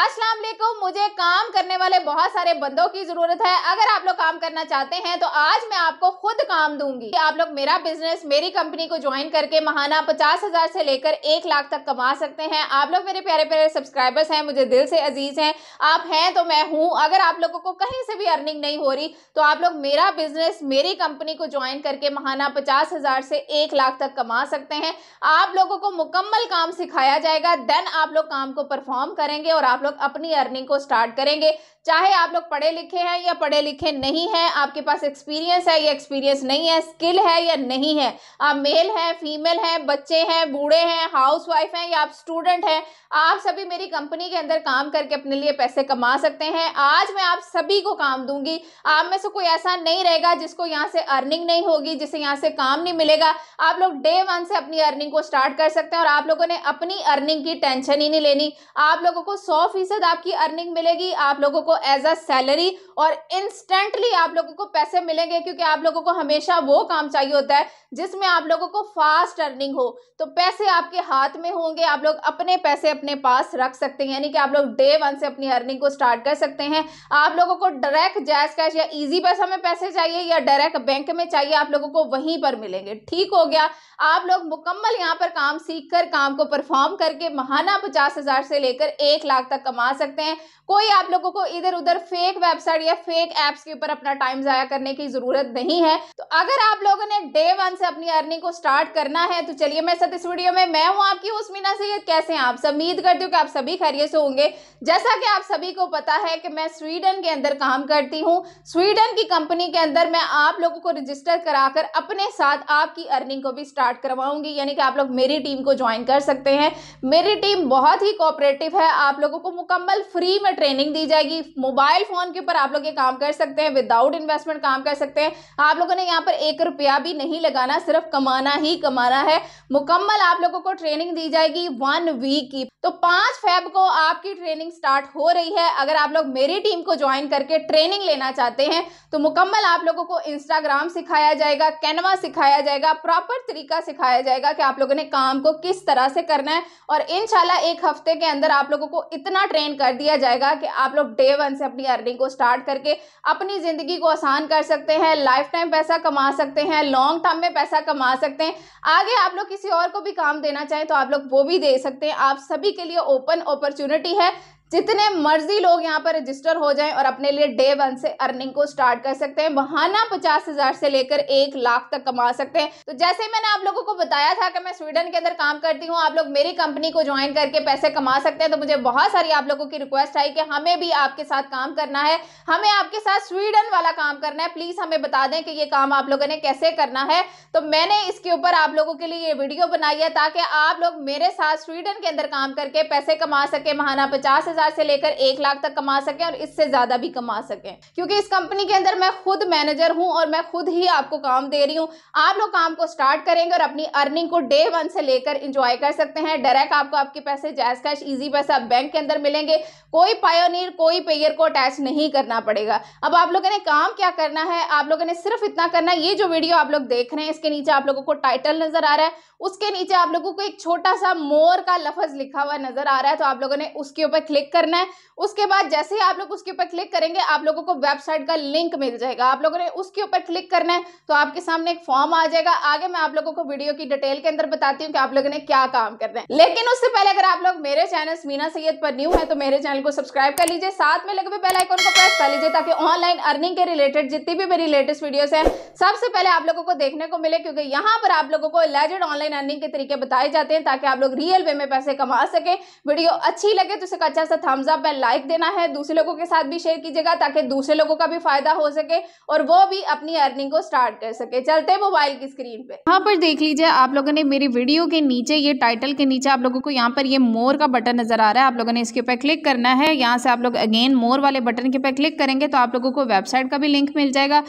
अस्सलाम वालेकुम मुझे काम करने वाले बहुत सारे बंदों की जरूरत है अगर आप लोग काम करना चाहते हैं तो आज मैं आपको खुद काम दूंगी आप लोग मेरा बिजनेस मेरी कंपनी को ज्वाइन करके महाना पचास हजार से लेकर एक लाख तक कमा सकते हैं आप लोग मेरे प्यारे प्यारे सब्सक्राइबर्स हैं मुझे दिल से अजीज हैं आप हैं तो मैं हूँ अगर आप लोगों को कहीं से भी अर्निंग नहीं हो रही तो आप लोग मेरा बिजनेस मेरी कंपनी को ज्वाइन करके महाना पचास हजार से एक लाख तक कमा सकते हैं आप लोगों को मुकम्मल काम सिखाया जाएगा देन आप लोग काम को परफॉर्म करेंगे और आप लोग अपनी अर्निंग को स्टार्ट करेंगे चाहे आप लोग पढ़े लिखे हैं या पढ़े लिखे नहीं हैं आपके पास एक्सपीरियंस है या एक्सपीरियंस नहीं है स्किल है या नहीं है आप मेल हैं फीमेल हैं बच्चे हैं बूढ़े हैं हाउस वाइफ हैं या आप स्टूडेंट हैं आप सभी मेरी कंपनी के अंदर काम करके अपने लिए पैसे कमा सकते हैं आज मैं आप सभी को काम दूंगी आप में से कोई ऐसा नहीं रहेगा जिसको यहाँ से अर्निंग नहीं होगी जिसे यहाँ से काम नहीं मिलेगा आप लोग डे वन से अपनी अर्निंग को स्टार्ट कर सकते हैं और आप लोगों ने अपनी अर्निंग की टेंशन ही नहीं लेनी आप लोगों को सौ फीसद आपकी अर्निंग मिलेगी आप लोगों को को एज अ सैलरी और इंस्टेंटली आप लोगों को पैसे मिलेंगे क्योंकि आप लोगों को हमेशा वो काम चाहिए होता है जिसमें आप लोगों को फास्ट अर्निंग हो तो पैसे आपके हाथ में होंगे आप लोग अपने पैसे अपने पास रख सकते हैं यानी कि आप लोग डे वन से अपनी अर्निंग को स्टार्ट कर सकते हैं आप लोगों को डायरेक्ट जैस कैश या इजी पैसा में पैसे चाहिए या डायरेक्ट बैंक में चाहिए आप लोगों को वहीं पर मिलेंगे ठीक हो गया आप लोग मुकम्मल यहाँ पर काम सीख कर काम को परफॉर्म करके महाना पचास हजार से लेकर एक लाख तक कमा सकते हैं कोई आप लोगों को इधर उधर फेक वेबसाइट या फेक एप्स के ऊपर अपना टाइम ज़ाया करने की ज़रूरत नहीं है तो अगर आप लोगों ने डे वन से अपनी अर्निंग को स्टार्ट करना है तो चलिए मेरे साथ इस वीडियो में मैं हूँ आपकी उसमिना से कैसे हैं आप सब उम्मीद करती हूँ कि आप सभी खैरियत से होंगे जैसा कि आप सभी को पता है कि मैं स्वीडन के अंदर काम करती हूँ स्वीडन की कंपनी के अंदर मैं आप लोगों को रजिस्टर कराकर अपने साथ आपकी अर्निंग को भी स्टार्ट करवाऊंगी यानी कि आप लोग मेरी टीम को ज्वाइन कर सकते हैं मेरी टीम बहुत ही कोऑपरेटिव है आप लोगों को मुकम्मल फ्री में ट्रेनिंग दी जाएगी मोबाइल फोन के ऊपर आप लोग ये काम कर सकते हैं विदाउट इन्वेस्टमेंट काम कर सकते हैं आप लोगों ने यहाँ पर एक रुपया भी नहीं लगाना सिर्फ कमाना ही कमाना है मुकम्मल आप लोगों को ट्रेनिंग दी जाएगी वन वीक की तो पांच फेब को आपकी ट्रेनिंग स्टार्ट हो रही है अगर आप लोग मेरी टीम को ज्वाइन करके ट्रेनिंग लेना चाहते हैं तो मुकम्मल आप लोगों को इंस्टाग्राम सिखाया जाएगा कैनवा सिखाया जाएगा प्रॉपर तरीका सिखाया जाएगा कि आप लोगों ने काम को किस तरह से करना है और इनशाला एक हफ्ते के अंदर आप लोगों को इतना ट्रेन कर दिया जाएगा कि आप लोग डे वन से अपनी अर्निंग को स्टार्ट करके अपनी ज़िंदगी को आसान कर सकते हैं लाइफ टाइम पैसा कमा सकते हैं लॉन्ग टर्म में पैसा कमा सकते हैं आगे आप लोग किसी और को भी काम देना चाहें तो आप लोग वो भी दे सकते हैं आप सभी के लिए ओपन अपॉर्चुनिटी है जितने मर्जी लोग यहाँ पर रजिस्टर हो जाएं और अपने लिए डे वन से अर्निंग को स्टार्ट कर सकते हैं बहाना पचास हजार से लेकर एक लाख तक कमा सकते हैं तो जैसे मैंने आप लोगों को बताया था कि मैं स्वीडन के अंदर काम करती हूँ आप लोग मेरी कंपनी को ज्वाइन करके पैसे कमा सकते हैं तो मुझे बहुत सारी आप लोगों की रिक्वेस्ट आई कि हमें भी आपके साथ काम करना है हमें आपके साथ स्वीडन वाला काम करना है प्लीज हमें बता दें कि ये काम आप लोगों ने कैसे करना है तो मैंने इसके ऊपर आप लोगों के लिए ये वीडियो बनाई है ताकि आप लोग मेरे साथ स्वीडन के अंदर काम करके पैसे कमा सके महाना पचास हजार से लेकर एक लाख तक कमा सकें और इससे ज़्यादा भी कमा सकें क्योंकि इस कंपनी के अंदर मैं खुद मैनेजर हूं और मैं खुद ही आपको काम दे रही हूं आप लोग काम को स्टार्ट करेंगे और अपनी अर्निंग को डे वन से लेकर इंजॉय कर सकते हैं डायरेक्ट आपको आपके पैसे जैस कैश ईजी पैसा बैंक के अंदर मिलेंगे कोई पायोनियर कोई पेयर को अटैच नहीं करना पड़ेगा अब आप लोगों ने काम क्या करना है आप लोगों ने सिर्फ इतना करना ये जो वीडियो आप लोग देख रहे हैं इसके नीचे आप लोगों को टाइटल नजर आ रहा है उसके नीचे आप लोगों को एक छोटा सा मोर का लफज लिखा हुआ नजर आ रहा है तो आप लोगों ने उसके ऊपर क्लिक करना है उसके बाद जैसे ही आप लोग उसके ऊपर क्लिक करेंगे आप लोगों को वेबसाइट का लिंक मिल जाएगा आप लोगों ने उसके ऊपर क्लिक करना है तो आपके सामने एक फॉर्म आ जाएगा आगे मैं आप लोगों को वीडियो की डिटेल के अंदर बताती हूँ कि आप लोगों ने क्या काम करना है लेकिन उससे पहले अगर आप लोग मेरे चैनल मीना सैयद पर न्यू है तो मेरे चैनल को सब्सक्राइब कर लीजिए साथ में लगे हुए बेल आइकन को प्रेस कर लीजिए ताकि ऑनलाइन अर्निंग के रिलेटेड जितनी भी मेरी लेटेस्ट वीडियो है सबसे पहले आप लोगों को देखने को मिले क्योंकि यहाँ पर आप लोगों को लेजेड ऑनलाइन अर्निंग के तरीके बताए जाते हैं ताकि आप लोग रियल वे में पैसे कमा सके वीडियो अच्छी लगे तो उसे अच्छा सा थम्स अप एंड लाइक देना है दूसरे लोगों के साथ भी शेयर कीजिएगा ताकि दूसरे लोगों का भी फायदा हो सके और वो भी अपनी अर्निंग को स्टार्ट कर सके चलते मोबाइल की स्क्रीन पे यहाँ पर देख लीजिए आप लोगों ने मेरी वीडियो के नीचे ये टाइटल के नीचे आप लोगों को यहाँ पर ये मोर का बटन नजर आ रहा है आप लोगों ने इसके ऊपर क्लिक करना है यहाँ से आप लोग अगेन मोर वाले बटन के ऊपर क्लिक करेंगे तो आप लोगों को वेबसाइट का भी लिंक मिल जाएगा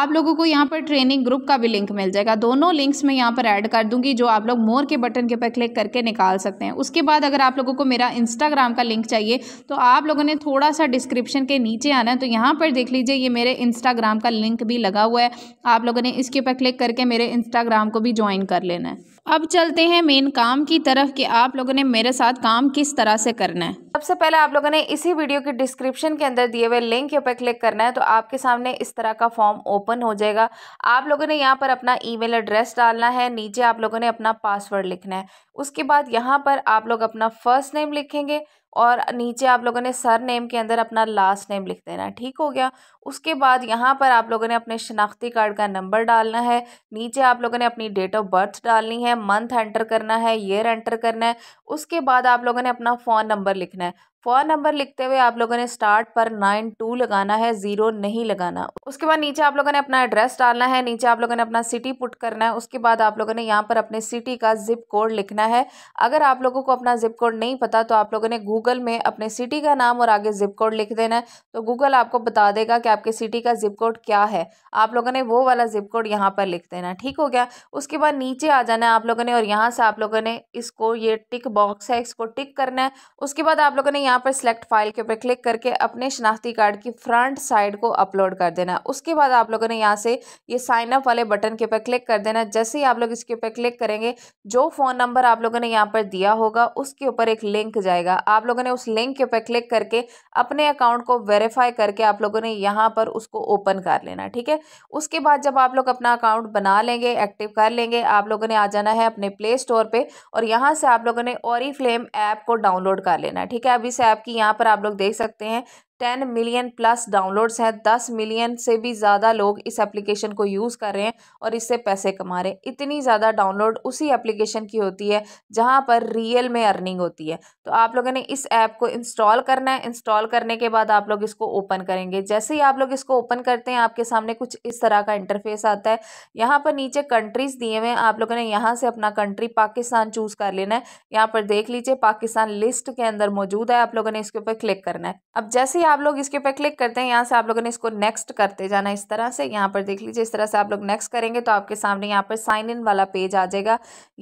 आप लोगों को यहाँ पर ट्रेनिंग ग्रुप का भी लिंक मिल जाएगा दोनों लिंक्स में यहाँ पर एड कर दूंगी जो आप लोग मोर के बटन के ऊपर क्लिक करके निकाल सकते हैं उसके बाद अगर आप लोगों को मेरा इंस्टाग्राम का लिंक चाहिए चाहिए तो आप लोगों ने थोड़ा सा डिस्क्रिप्शन के नीचे आना है तो यहाँ पर देख लीजिए ये मेरे इंस्टाग्राम का लिंक भी लगा हुआ है आप लोगों ने इसके ऊपर क्लिक करके मेरे इंस्टाग्राम को भी ज्वाइन कर लेना है अब चलते हैं मेन काम की तरफ कि आप लोगों ने मेरे साथ काम किस तरह से करना है सबसे पहले आप लोगों ने इसी वीडियो के डिस्क्रिप्शन के अंदर दिए हुए लिंक के ऊपर क्लिक करना है तो आपके सामने इस तरह का फॉर्म ओपन हो जाएगा आप लोगों ने यहाँ पर अपना ईमेल एड्रेस डालना है नीचे आप लोगों ने अपना पासवर्ड लिखना है उसके बाद यहाँ पर आप लोग अपना फर्स्ट नेम लिखेंगे और नीचे आप लोगों ने सर नेम के अंदर अपना लास्ट नेम लिख देना ठीक हो गया उसके बाद यहाँ पर आप लोगों ने अपने शनाख्ती कार्ड का नंबर डालना है नीचे आप लोगों ने अपनी डेट ऑफ बर्थ डालनी है मंथ एंटर करना है ईयर एंटर करना है उसके बाद आप लोगों ने अपना फ़ोन नंबर लिखना है फ़ोन नंबर लिखते हुए आप लोगों ने स्टार्ट पर नाइन टू लगाना है ज़ीरो नहीं लगाना उसके बाद नीचे आप लोगों ने अपना एड्रेस डालना है नीचे आप लोगों ने अपना सिटी पुट करना है उसके बाद आप लोगों ने यहाँ पर अपने सिटी का जिप कोड लिखना है अगर आप लोगों को अपना जिप कोड नहीं पता तो आप लोगों ने गूगल में अपने सिटी का नाम और आगे जिप कोड लिख देना है तो गूगल आपको बता देगा कि आपके सिटी का जिप कोड क्या है आप लोगों ने वो वाला जिप कोड यहाँ पर लिख देना ठीक हो गया उसके बाद नीचे आ जाना है आप लोगों ने और यहाँ से आप लोगों ने इसको ये टिक बॉक्स है इसको टिक करना है उसके बाद आप लोगों ने यहाँ पर सिलेक्ट फाइल के ऊपर क्लिक करके अपने शनाख्ती कार्ड की फ्रंट साइड को अपलोड कर देना है उसके बाद आप लोगों ने यहाँ से ये साइन अप वाले बटन के ऊपर क्लिक कर देना है जैसे ही आप लोग इसके ऊपर क्लिक करेंगे जो फ़ोन नंबर आप लोगों ने यहाँ पर दिया होगा उसके ऊपर एक लिंक जाएगा आप लोगों ने उस लिंक के ऊपर क्लिक करके अपने अकाउंट को वेरीफाई करके आप लोगों ने यहाँ यहाँ पर उसको ओपन कर लेना ठीक है उसके बाद जब आप लोग अपना अकाउंट बना लेंगे एक्टिव कर लेंगे आप लोगों ने आ जाना है अपने प्ले स्टोर पर और यहाँ से आप लोगों ने और फ्लेम ऐप को डाउनलोड कर लेना ठीक है अब इस ऐप की यहाँ पर आप लोग देख सकते हैं टेन मिलियन प्लस डाउनलोड्स हैं दस मिलियन से भी ज़्यादा लोग इस एप्लीकेशन को यूज़ कर रहे हैं और इससे पैसे कमा रहे हैं इतनी ज़्यादा डाउनलोड उसी एप्लीकेशन की होती है जहाँ पर रियल में अर्निंग होती है तो आप लोगों ने इस ऐप को इंस्टॉल करना है इंस्टॉल करने के बाद आप लोग इसको ओपन करेंगे जैसे ही आप लोग इसको ओपन करते हैं आपके सामने कुछ इस तरह का इंटरफेस आता है यहाँ पर नीचे कंट्रीज़ दिए हुए हैं आप लोगों ने यहाँ से अपना कंट्री पाकिस्तान चूज़ कर लेना है यहाँ पर देख लीजिए पाकिस्तान लिस्ट के अंदर मौजूद है आप लोगों ने इसके ऊपर क्लिक करना है अब जैसे ही आप लोग इसके ऊपर क्लिक करते हैं यहाँ से आप लोगों ने इसको नेक्स्ट करते जाना इस तरह से यहाँ पर देख लीजिए इस तरह से आप लोग नेक्स्ट करेंगे तो आपके सामने यहाँ पर साइन इन वाला पेज आ जाएगा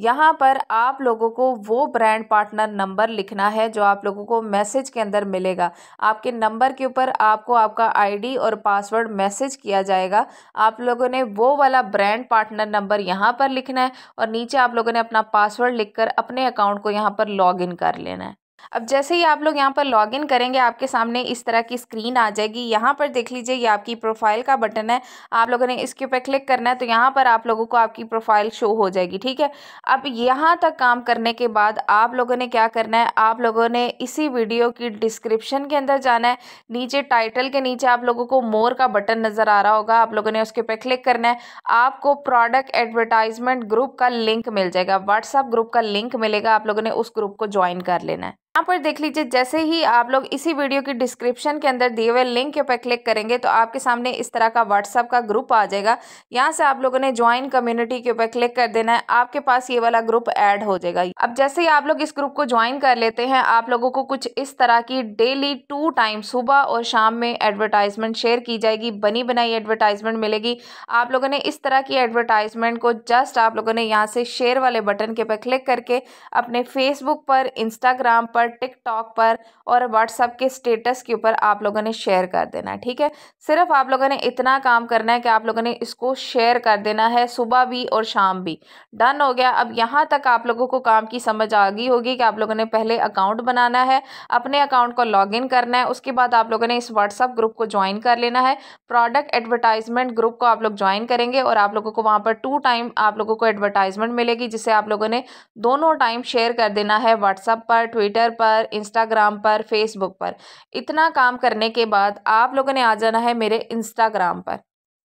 यहाँ पर आप लोगों को वो ब्रांड पार्टनर नंबर लिखना है जो आप लोगों को मैसेज के अंदर मिलेगा आपके नंबर के ऊपर आपको आपका आई और पासवर्ड मैसेज किया जाएगा आप लोगों ने वो वाला ब्रांड पार्टनर नंबर यहाँ पर लिखना है और नीचे आप लोगों ने अपना पासवर्ड लिखकर अपने अकाउंट को यहाँ पर लॉग इन कर लेना है अब जैसे ही आप लोग यहाँ पर लॉग इन करेंगे आपके सामने इस तरह की स्क्रीन आ जाएगी यहाँ पर देख लीजिए ये आपकी प्रोफाइल का बटन है आप लोगों ने इसके ऊपर क्लिक करना है तो यहाँ पर आप लोगों को आपकी प्रोफाइल शो हो जाएगी ठीक है अब यहाँ तक काम करने के बाद आप लोगों ने क्या करना है आप लोगों ने इसी वीडियो की डिस्क्रिप्शन के अंदर जाना है नीचे टाइटल के नीचे आप लोगों को मोर का बटन नज़र आ रहा होगा आप लोगों ने उसके ऊपर क्लिक करना है आपको प्रोडक्ट एडवर्टाइजमेंट ग्रुप का लिंक मिल जाएगा व्हाट्सअप ग्रुप का लिंक मिलेगा आप लोगों ने उस ग्रुप को ज्वाइन कर लेना है यहाँ पर देख लीजिए जैसे ही आप लोग इसी वीडियो के डिस्क्रिप्शन के अंदर दिए हुए लिंक के ऊपर क्लिक करेंगे तो आपके सामने इस तरह का व्हाट्सअप का ग्रुप आ जाएगा यहाँ से आप लोगों ने ज्वाइन कम्युनिटी के ऊपर क्लिक कर देना है आपके पास ये वाला ग्रुप ऐड हो जाएगा अब जैसे ही आप लोग इस ग्रुप को ज्वाइन कर लेते हैं आप लोगों को कुछ इस तरह की डेली टू टाइम सुबह और शाम में एडवर्टाइजमेंट शेयर की जाएगी बनी बनाई एडवर्टाइजमेंट मिलेगी आप लोगों ने इस तरह की एडवर्टाइजमेंट को जस्ट आप लोगों ने यहाँ से शेयर वाले बटन के ऊपर क्लिक करके अपने फेसबुक पर इंस्टाग्राम पर टिकटॉक पर और व्हाट्सअप के स्टेटस के ऊपर आप लोगों ने शेयर कर देना है ठीक है सिर्फ आप लोगों ने इतना काम करना है कि आप लोगों ने इसको शेयर कर देना है सुबह भी और शाम भी डन हो गया अब यहाँ तक आप लोगों को काम की समझ आ गई होगी कि आप लोगों ने पहले अकाउंट बनाना है अपने अकाउंट को लॉग इन करना है उसके बाद आप लोगों ने इस व्हाट्सअप ग्रुप को ज्वाइन कर लेना है प्रोडक्ट एडवर्टाइजमेंट ग्रुप को आप लोग ज्वाइन करेंगे और आप लोगों को वहाँ पर टू टाइम आप लोगों को एडवर्टाइजमेंट मिलेगी जिसे आप लोगों ने दोनों टाइम शेयर कर देना है व्हाट्सअप पर ट्विटर ट्विटर पर इंस्टाग्राम पर फेसबुक पर इतना काम करने के बाद आप लोगों ने आ जाना है मेरे इंस्टाग्राम पर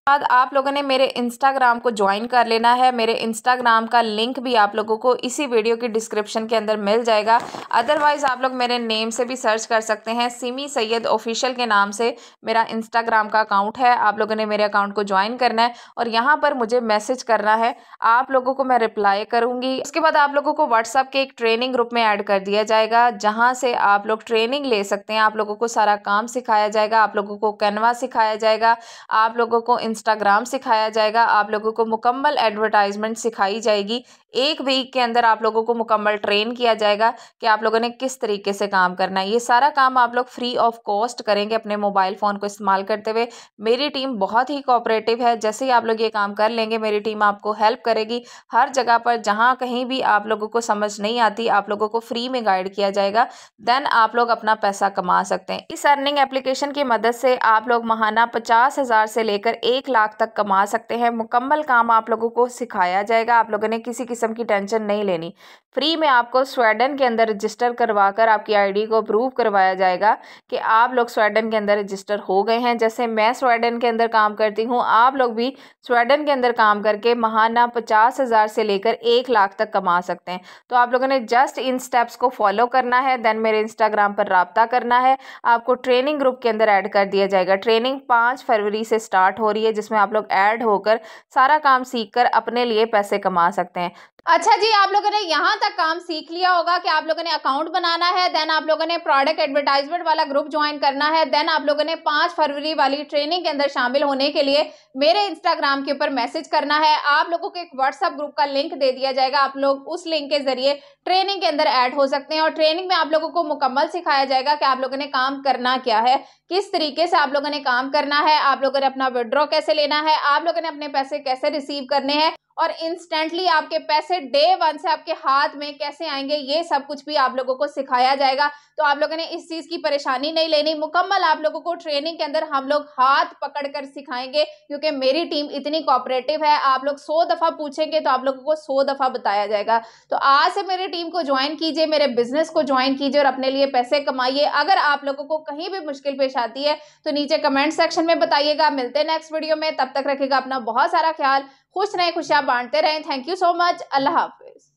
बाद आप लोगों ने मेरे इंस्टाग्राम को ज्वाइन कर लेना है मेरे इंस्टाग्राम का लिंक भी आप लोगों को इसी वीडियो की डिस्क्रिप्शन के अंदर मिल जाएगा अदरवाइज़ आप लोग मेरे नेम से भी सर्च कर सकते हैं सिमी सैयद ऑफिशियल के नाम से मेरा इंस्टाग्राम का अकाउंट है आप लोगों ने मेरे अकाउंट को ज्वाइन करना है और यहाँ पर मुझे मैसेज करना है आप लोगों को मैं रिप्लाई करूंगी उसके बाद आप लोगों को व्हाट्सअप के एक ट्रेनिंग ग्रुप में ऐड कर दिया जाएगा जहाँ से आप लोग ट्रेनिंग ले सकते हैं आप लोगों को सारा काम सिखाया जाएगा आप लोगों को कैनवा सिखाया जाएगा आप लोगों को इंस्टाग्राम सिखाया जाएगा आप लोगों को मुकम्मल एडवर्टाइजमेंट सिखाई जाएगी एक वीक के अंदर आप लोगों को मुकम्मल ट्रेन किया जाएगा कि आप लोगों ने किस तरीके से काम करना है ये सारा काम आप लोग फ्री ऑफ कॉस्ट करेंगे अपने मोबाइल फ़ोन को इस्तेमाल करते हुए मेरी टीम बहुत ही कोऑपरेटिव है जैसे ही आप लोग ये काम कर लेंगे मेरी टीम आपको हेल्प करेगी हर जगह पर जहाँ कहीं भी आप लोगों को समझ नहीं आती आप लोगों को फ्री में गाइड किया जाएगा देन आप लोग अपना पैसा कमा सकते हैं इस अर्निंग एप्लीकेशन की मदद से आप लोग महाना पचास हज़ार से लेकर एक लाख तक कमा सकते हैं मुकम्मल काम आप लोगों को सिखाया जाएगा आप लोगों ने किसी किसी किस्म की टेंशन नहीं लेनी फ्री में आपको स्वेडन के अंदर रजिस्टर करवा कर आपकी आईडी को अप्रूव करवाया जाएगा कि आप लोग स्वेडन के अंदर रजिस्टर हो गए हैं जैसे मैं स्वेडन के अंदर काम करती हूँ आप लोग भी स्वेडन के अंदर काम करके महाना पचास हज़ार से लेकर एक लाख तक कमा सकते हैं तो आप लोगों ने जस्ट इन स्टेप्स को फॉलो करना है देन मेरे इंस्टाग्राम पर रबता करना है आपको ट्रेनिंग ग्रुप के अंदर ऐड कर दिया जाएगा ट्रेनिंग पाँच फरवरी से स्टार्ट हो रही है जिसमें आप लोग ऐड होकर सारा काम सीख कर अपने लिए पैसे कमा सकते हैं अच्छा जी आप लोगों ने यहाँ तक काम सीख लिया होगा कि आप लोगों ने अकाउंट बनाना है देन आप लोगों ने प्रोडक्ट एडवर्टाइजमेंट वाला ग्रुप ज्वाइन करना है देन आप लोगों ने पाँच फरवरी वाली ट्रेनिंग के अंदर शामिल होने के लिए मेरे इंस्टाग्राम के ऊपर मैसेज करना है आप लोगों को एक व्हाट्सअप ग्रुप का लिंक दे दिया जाएगा आप लोग उस लिंक के जरिए ट्रेनिंग के अंदर ऐड हो सकते हैं और ट्रेनिंग में आप लोगों को मुकम्मल सिखाया जाएगा कि आप लोगों ने काम करना क्या है किस तरीके से आप लोगों ने काम करना है आप लोगों ने अपना विड्रॉ कैसे लेना है आप लोगों ने अपने पैसे कैसे रिसीव करने हैं और इंस्टेंटली आपके पैसे डे वन से आपके हाथ में कैसे आएंगे ये सब कुछ भी आप लोगों को सिखाया जाएगा तो आप लोगों ने इस चीज़ की परेशानी नहीं लेनी मुकम्मल आप लोगों को ट्रेनिंग के अंदर हम लोग हाथ पकड़ कर सिखाएंगे क्योंकि मेरी टीम इतनी कॉपरेटिव है आप लोग सौ दफ़ा पूछेंगे तो आप लोगों को सौ दफ़ा बताया जाएगा तो आज से मेरी टीम को ज्वाइन कीजिए मेरे बिजनेस को ज्वाइन कीजिए और अपने लिए पैसे कमाइए अगर आप लोगों को कहीं भी मुश्किल पेश आती है तो नीचे कमेंट सेक्शन में बताइएगा मिलते हैं नेक्स्ट वीडियो में तब तक रखेगा अपना बहुत सारा ख्याल खुश रहें खुशियाँ बांटते रहें थैंक यू सो मच अल्लाह हाफिज़